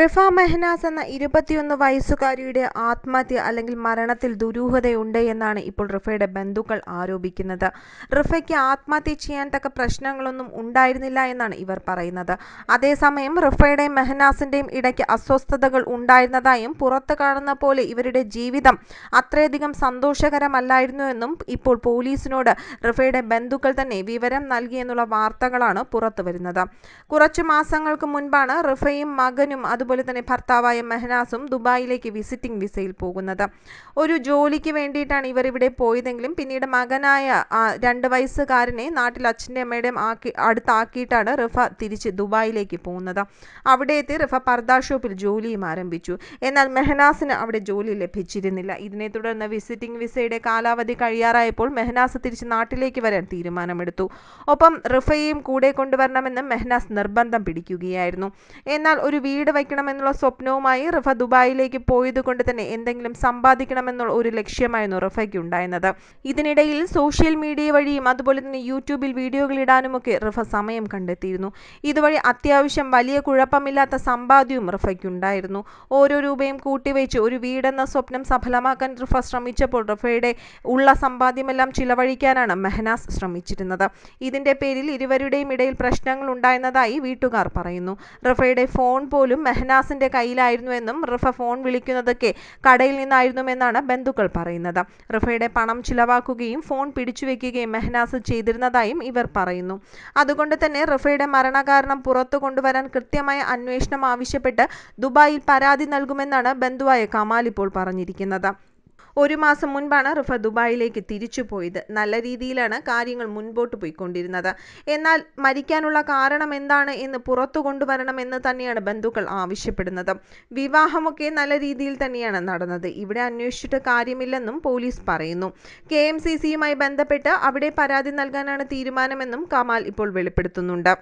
റിഫ മെഹനാസ് എന്ന ഇരുപത്തിയൊന്ന് വയസ്സുകാരിയുടെ ആത്മഹത്യ അല്ലെങ്കിൽ മരണത്തിൽ ദുരൂഹതയുണ്ട് എന്നാണ് ഇപ്പോൾ റിഫയുടെ ബന്ധുക്കൾ ആരോപിക്കുന്നത് റിഫയ്ക്ക് ആത്മഹത്യ ചെയ്യാൻ തക്ക പ്രശ്നങ്ങളൊന്നും ഉണ്ടായിരുന്നില്ല എന്നാണ് ഇവർ പറയുന്നത് അതേസമയം റിഫയുടെയും മെഹനാസിൻ്റെയും ഇടയ്ക്ക് അസ്വസ്ഥതകൾ ഉണ്ടായിരുന്നതായും പുറത്ത് കാണുന്ന പോലെ ഇവരുടെ ജീവിതം അത്രയധികം എന്നും ഇപ്പോൾ പോലീസിനോട് റിഫയുടെ ബന്ധുക്കൾ തന്നെ വിവരം നൽകിയെന്നുള്ള വാർത്തകളാണ് പുറത്തുവരുന്നത് കുറച്ചു മാസങ്ങൾക്ക് മുൻപാണ് റിഫയും മകനും അത് അതുപോലെ തന്നെ ഭർത്താവായ മെഹനാസും ദുബായിലേക്ക് വിസിറ്റിംഗ് വിസയിൽ പോകുന്നത് ഒരു ജോലിക്ക് വേണ്ടിയിട്ടാണ് ഇവിടെ പോയതെങ്കിലും പിന്നീട് മകനായ രണ്ട് വയസ്സുകാരനെ നാട്ടിൽ അച്ഛൻ്റെ അമ്മയുടെയും ആക്കി അടുത്താക്കിയിട്ടാണ് റിഫ തിരിച്ച് ദുബായിലേക്ക് പോകുന്നത് അവിടെ എത്തി റിഫ പർദാ ഷോപ്പിൽ ജോലിയും ആരംഭിച്ചു എന്നാൽ മെഹനാസിന് അവിടെ ജോലി ലഭിച്ചിരുന്നില്ല ഇതിനെ തുടർന്ന് വിസിറ്റിംഗ് വിസയുടെ കാലാവധി കഴിയാറായപ്പോൾ മെഹനാസ് തിരിച്ച് നാട്ടിലേക്ക് വരാൻ തീരുമാനമെടുത്തു ഒപ്പം റിഫയെയും കൂടെ കൊണ്ടുവരണമെന്ന് മെഹനാസ് നിർബന്ധം പിടിക്കുകയായിരുന്നു എന്നാൽ ഒരു വീട് സമ്പാദിക്കണമെന്നുള്ള സ്വപ്നവുമായി റിഫ ദുബായിലേക്ക് പോയതുകൊണ്ട് തന്നെ എന്തെങ്കിലും സമ്പാദിക്കണമെന്നുള്ള ഒരു ലക്ഷ്യമായിരുന്നു റിഫയ്ക്ക് ഉണ്ടായിരുന്നത് ഇതിനിടയിൽ സോഷ്യൽ മീഡിയ വഴിയും അതുപോലെ തന്നെ യൂട്യൂബിൽ വീഡിയോകൾ ഇടാനുമൊക്കെ റിഫ സമയം കണ്ടെത്തിയിരുന്നു ഇതുവഴി അത്യാവശ്യം വലിയ കുഴപ്പമില്ലാത്ത സമ്പാദ്യവും ഉണ്ടായിരുന്നു ഓരോ രൂപയും കൂട്ടിവെച്ച് ഒരു വീടെന്ന സ്വപ്നം സഫലമാക്കാൻ റിഫ ശ്രമിച്ചപ്പോൾ റിഫയുടെ ഉള്ള സമ്പാദ്യമെല്ലാം ചിലവഴിക്കാനാണ് മെഹനാസ് ശ്രമിച്ചിരുന്നത് ഇതിന്റെ പേരിൽ ഇരുവരുടെയും ഇടയിൽ പ്രശ്നങ്ങൾ ഉണ്ടായിരുന്നതായി വീട്ടുകാർ പറയുന്നു റിഫയുടെ ഫോൺ പോലും മെഹനാസ് ഷെഹനാസിന്റെ കയ്യിലായിരുന്നുവെന്നും റിഫ ഫോൺ വിളിക്കുന്നതൊക്കെ കടയിൽ നിന്നായിരുന്നുവെന്നാണ് ബന്ധുക്കൾ പറയുന്നത് റിഫയുടെ പണം ചിലവാക്കുകയും ഫോൺ പിടിച്ചുവെക്കുകയും മെഹനാസ് ചെയ്തിരുന്നതായും ഇവർ പറയുന്നു അതുകൊണ്ട് തന്നെ റിഫയുടെ മരണകാരണം പുറത്തു കൊണ്ടുവരാൻ കൃത്യമായ അന്വേഷണം ആവശ്യപ്പെട്ട് ദുബായിൽ പരാതി നൽകുമെന്നാണ് ബന്ധുവായ കമാൽ ഇപ്പോൾ പറഞ്ഞിരിക്കുന്നത് ഒരു മാസം മുൻപാണ് റിഫ ദുബായിലേക്ക് തിരിച്ചു പോയത് നല്ല രീതിയിലാണ് കാര്യങ്ങൾ മുൻപോട്ട് പോയിക്കൊണ്ടിരുന്നത് എന്നാൽ മരിക്കാനുള്ള കാരണം എന്താണ് എന്ന് പുറത്തു എന്ന് തന്നെയാണ് ബന്ധുക്കൾ ആവശ്യപ്പെടുന്നത് വിവാഹമൊക്കെ നല്ല രീതിയിൽ തന്നെയാണ് നടന്നത് ഇവിടെ അന്വേഷിച്ചിട്ട് കാര്യമില്ലെന്നും പോലീസ് പറയുന്നു കെ എം സി സിയുമായി ബന്ധപ്പെട്ട് അവിടെ പരാതി നൽകാനാണ് തീരുമാനമെന്നും കമാൽ ഇപ്പോൾ വെളിപ്പെടുത്തുന്നുണ്ട്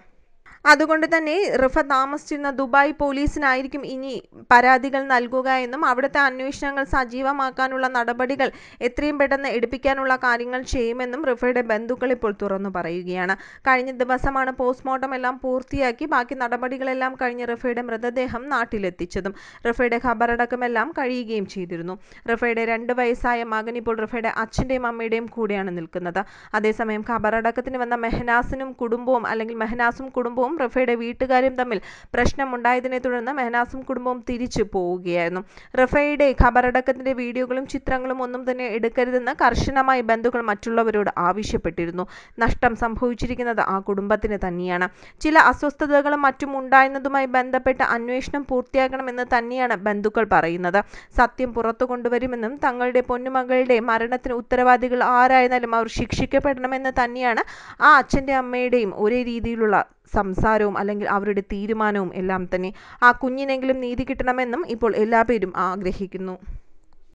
അതുകൊണ്ട് തന്നെ റിഫ താമസിച്ചിരുന്ന ദുബായ് പോലീസിനായിരിക്കും ഇനി പരാതികൾ നൽകുക എന്നും അവിടുത്തെ അന്വേഷണങ്ങൾ സജീവമാക്കാനുള്ള നടപടികൾ എത്രയും പെട്ടെന്ന് എടുപ്പിക്കാനുള്ള കാര്യങ്ങൾ ചെയ്യുമെന്നും റിഫയുടെ ബന്ധുക്കൾ ഇപ്പോൾ തുറന്നു പറയുകയാണ് കഴിഞ്ഞ ദിവസമാണ് പോസ്റ്റ്മോർട്ടം എല്ലാം പൂർത്തിയാക്കി ബാക്കി നടപടികളെല്ലാം കഴിഞ്ഞ് റിഫയുടെ മൃതദേഹം നാട്ടിലെത്തിച്ചതും റിഫയുടെ ഖബറടക്കമെല്ലാം കഴിയുകയും ചെയ്തിരുന്നു റിഫയുടെ രണ്ട് വയസ്സായ മകൻ ഇപ്പോൾ റിഫയുടെ അച്ഛൻ്റെയും അമ്മയുടെയും കൂടെയാണ് നിൽക്കുന്നത് അതേസമയം ഖബറടക്കത്തിന് വന്ന മെഹനാസിനും കുടുംബവും അല്ലെങ്കിൽ മെഹനാസും കുടുംബവും കുടുംബവും റഫയുടെ വീട്ടുകാരും തമ്മിൽ പ്രശ്നമുണ്ടായതിനെ തുടർന്ന് മെഹനാസും കുടുംബവും തിരിച്ചു പോവുകയായിരുന്നു റഫയുടെ ഖബറടക്കത്തിന്റെ വീഡിയോകളും ചിത്രങ്ങളും ഒന്നും തന്നെ എടുക്കരുതെന്ന് കർശനമായി ബന്ധുക്കൾ മറ്റുള്ളവരോട് ആവശ്യപ്പെട്ടിരുന്നു നഷ്ടം സംഭവിച്ചിരിക്കുന്നത് ആ കുടുംബത്തിന് തന്നെയാണ് ചില അസ്വസ്ഥതകളും മറ്റും ഉണ്ടായിരുന്നതുമായി ബന്ധപ്പെട്ട അന്വേഷണം പൂർത്തിയാക്കണമെന്ന് തന്നെയാണ് ബന്ധുക്കൾ പറയുന്നത് സത്യം പുറത്തു കൊണ്ടുവരുമെന്നും തങ്ങളുടെ പൊന്നുമകളുടെ മരണത്തിന് ഉത്തരവാദികൾ ആരായിരുന്നാലും അവർ ശിക്ഷിക്കപ്പെടണമെന്ന് തന്നെയാണ് ആ അച്ഛൻ്റെ അമ്മയുടെയും ഒരേ രീതിയിലുള്ള സംസാരവും അല്ലെങ്കിൽ അവരുടെ തീരുമാനവും എല്ലാം തന്നെ ആ കുഞ്ഞിനെങ്കിലും നീതി കിട്ടണമെന്നും ഇപ്പോൾ എല്ലാ പേരും ആഗ്രഹിക്കുന്നു